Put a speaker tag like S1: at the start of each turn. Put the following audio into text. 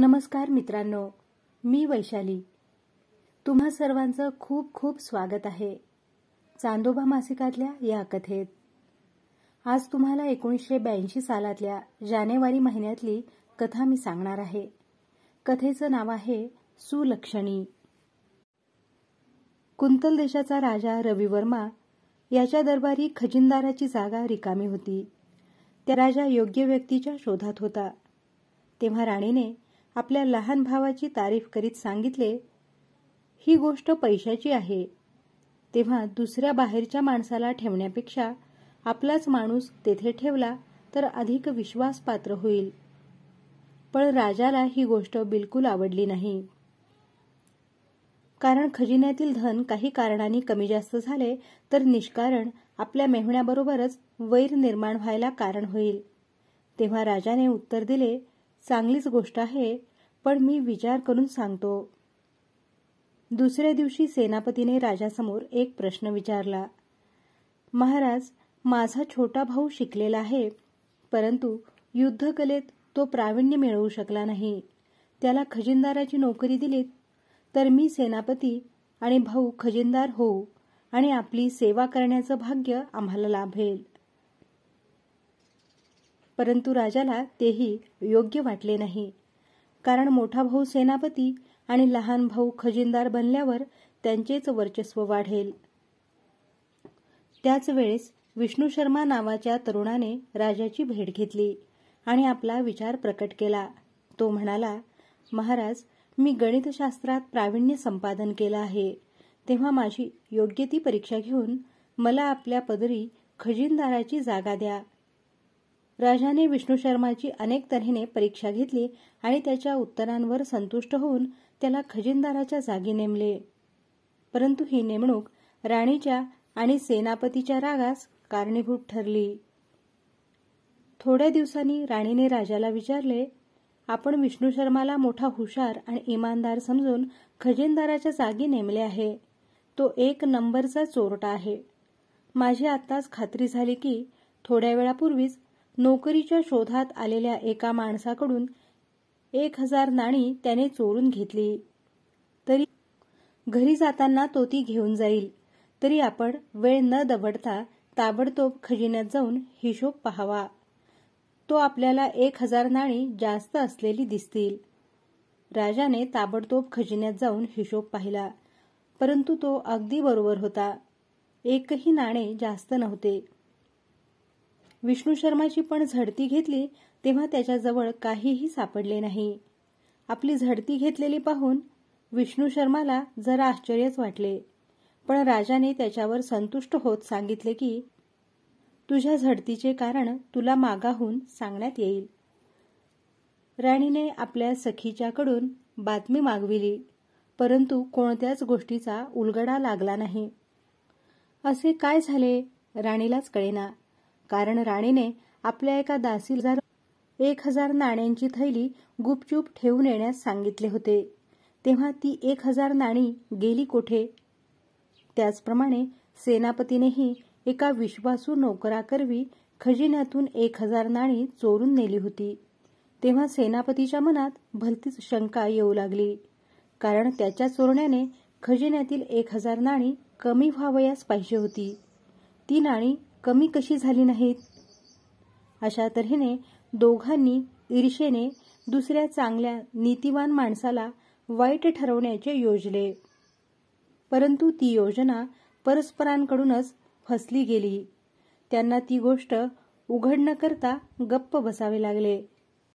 S1: नमस्कार मित्रांनो मी वैशाली तुम्हा सर्वांचं खूप खूप स्वागत आहे चांदोबा मासिकातल्या या कथेत आज तुम्हाला एकोणीसशे ब्याऐंशी सालातल्या जानेवारी महिन्यातली कथा मी सांगणार आहे कथेचं नाव आहे सुलक्षणी कुंतल देशाचा राजा रविवर्मा याच्या दरबारी खजिनदाराची जागा रिकामी होती त्या राजा योग्य व्यक्तीच्या शोधात होता तेव्हा राणीने आपल्या लहान भावाची तारीफ करीत सांगितले ही गोष्ट पैशाची आहे तेव्हा दुसऱ्या बाहेरच्या माणसाला ठेवण्यापेक्षा आपलाच माणूस तेथे ठेवला तर अधिक विश्वासपात्र होईल पण राजाला ही गोष्ट बिलकुल आवडली नाही कारण खजिन्यातील धन काही कारणांनी कमी जास्त झाले तर निष्कारण आपल्या मेहण्याबरोबरच वैर निर्माण व्हायला कारण होईल तेव्हा राजाने उत्तर दिले चांगलीच गोष्ट आहे पण मी विचार करून सांगतो दुसऱ्या दिवशी सेनापतीने राजासमोर एक प्रश्न विचारला महाराज माझा छोटा भाऊ शिकलेला आहे परंतु युद्धकलेत तो प्रावीण्य मिळवू शकला नाही त्याला खजिनदाराची नोकरी दिलीत तर मी सेनापती आणि भाऊ खजिनदार होऊ आणि आपली सेवा करण्याचं भाग्य आम्हाला लाभेल परंतु राजाला तेही योग्य वाटले नाही कारण मोठा भाऊ सेनापती आणि लहान भाऊ खजिनदार बनल्यावर त्यांचेच वर्चस्व वाढेल त्याच वेळेस विष्णू शर्मा नावाच्या तरुणाने राजाची भेट घेतली आणि आपला विचार प्रकट केला तो म्हणाला महाराज मी गणितशास्त्रात प्रावीण्य संपादन केलं आहे तेव्हा माझी योग्य ती परीक्षा घेऊन मला आपल्या पदरी खजिनदाराची जागा द्या राजाने विष्णू शर्माची अनेक तऱ्हेने परीक्षा घेतली आणि त्याच्या उत्तरांवर संतुष्ट होऊन त्याला खजिनदाराच्या जागी नेमले परंतु ही नेमणूक राणीच्या आणि सेनापतीच्या रागास कारणीभूत ठरली थोड्या दिवसांनी राणीने राजाला विचारले आपण विष्णू शर्माला मोठा हुशार आणि इमानदार समजून खजिनदाराच्या जागी नेमले आहे तो एक नंबरचा चोरटा आहे माझी आत्ताच खात्री झाली की थोड्या वेळापूर्वीच नोकरीच्या शोधात आलेल्या एका माणसाकडून एक हजार नाणी त्याने चोरून घेतली तरी घरी जाताना तो ती घेऊन जाईल तरी आपण वेळ न दबडता ताबडतोब खजिन्यात जाऊन हिशोब पाहावा तो आपल्याला एक हजार नाणी जास्त असलेली दिसतील राजाने ताबडतोब खजिन्यात जाऊन हिशोब पाहिला परंतु तो अगदी बरोबर होता एकही नाणे जास्त नव्हते विष्णू शर्माची पण झडती घेतली तेव्हा त्याच्याजवळ काहीही सापडले नाही आपली झडती घेतलेली पाहून विष्णू शर्माला जरा आश्चर्यच वाटले पण राजाने त्याच्यावर संतुष्ट होत सांगितले की तुझ्या झडतीचे कारण तुला मागाहून सांगण्यात येईल राणीने आपल्या सखीच्याकडून बातमी मागविली परंतु कोणत्याच गोष्टीचा उलगडा लागला नाही असे काय झाले राणीलाच कळेना कारण राणीने आपल्या एका दासीला एक हजार नाण्यांची थैली गुपचूप ठेवून येण्यास सांगितले होते तेव्हा ती एक हजार नाणी गेली कोठे त्याचप्रमाणे सेनापतीनेही एका विश्वासू नोकराकरवी खजिन्यातून एक हजार नाणी चोरून नेली होती तेव्हा सेनापतीच्या मनात भलतीच शंका येऊ लागली कारण त्याच्या चोरण्याने खजिन्यातील एक हजार नाणी कमी व्हावयास पाहिजे होती ती नाणी कमी कशी झाली नाहीत अशा तऱ्हेने दोघांनी ईर्षेने दुसऱ्या चांगल्या नीतिवान माणसाला वाईट ठरवण्याचे योजले परंतु ती योजना परस्परांकडूनच फसली गेली त्यांना ती गोष्ट उघड न करता गप्प बसावे लागले